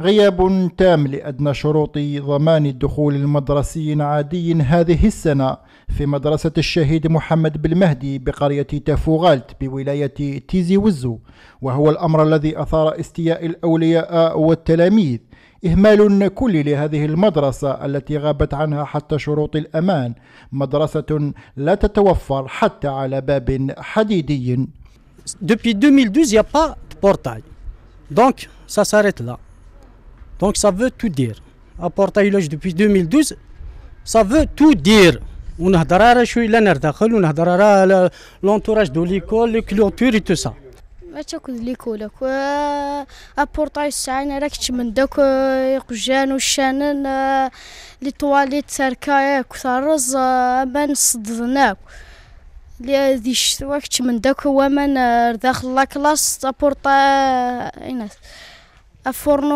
غياب تام لأدنى شروط ضمان الدخول المدرسي عادي هذه السنة في مدرسة الشهيد محمد بالمهدي بقرية تافوغالت بولاية تيزي وزو وهو الأمر الذي أثار استياء الأولياء والتلاميذ إهمال كلي لهذه المدرسة التي غابت عنها حتى شروط الأمان مدرسة لا تتوفر حتى على باب حديدي 2012, portail. Donc, ça s'arrête là. Donc ça veut tout dire. À Portail depuis 2012 ça veut tout dire. ونهضر على شوي لنا داخل ونهضر على لونتوراج دو ليكول الكلوتور تو سا ما تاكل ليكولك و ابورطاي الساعين راكش من داك يقجان والشانن لي طواليت ساركاياك ثرز ما نصدناك لي ذي الشتوى كتش من داك ومن داخل لا كلاس ابورطاي الفرن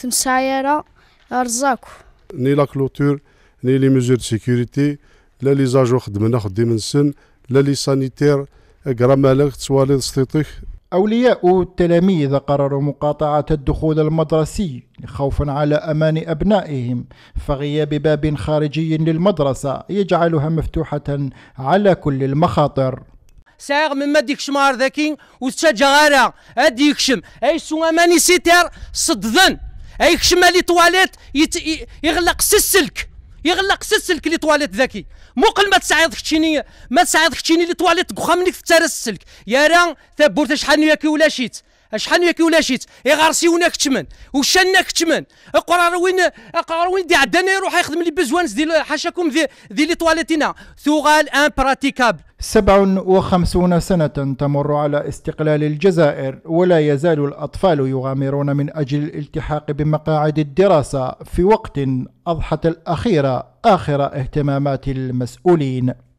تمسايرة رزاكو ني لا كلوتور ني لي ميزور سيكوريتي لا لي زاجو خدمنا خديم سن لا لي سانيتير قرا مالك توالد سطيطيك أولياء التلاميذ قرروا مقاطعة الدخول المدرسي خوفا على أمان أبنائهم فغياب باب خارجي للمدرسة يجعلها مفتوحة على كل المخاطر من ما ديكش مار ذاكين وتشجع غارا هاد يكشم اي سوا ماني سيتير صدذن اي كشم لي طواليت يت... يغلق السلك يغلق السلك لي طواليت ذاكي مقل ما تساعد كتشيني ما تساعد كتشيني لي طواليت كخا منك تترس السلك يا راه تبورت شحال ياكي ولا شيت اشحال ياك ولاشيت يغارسي وناك تمن وشناك تمن اقرار وين اقرار وين دي عدنا يروح يخدم لي بزوانس ديال حاشاكم دي دي لي طواليتينا ثغال امبراتيكابل 57 سنة تمر على استقلال الجزائر ولا يزال الأطفال يغامرون من أجل الالتحاق بمقاعد الدراسة في وقت أضحت الأخيرة آخر اهتمامات المسؤولين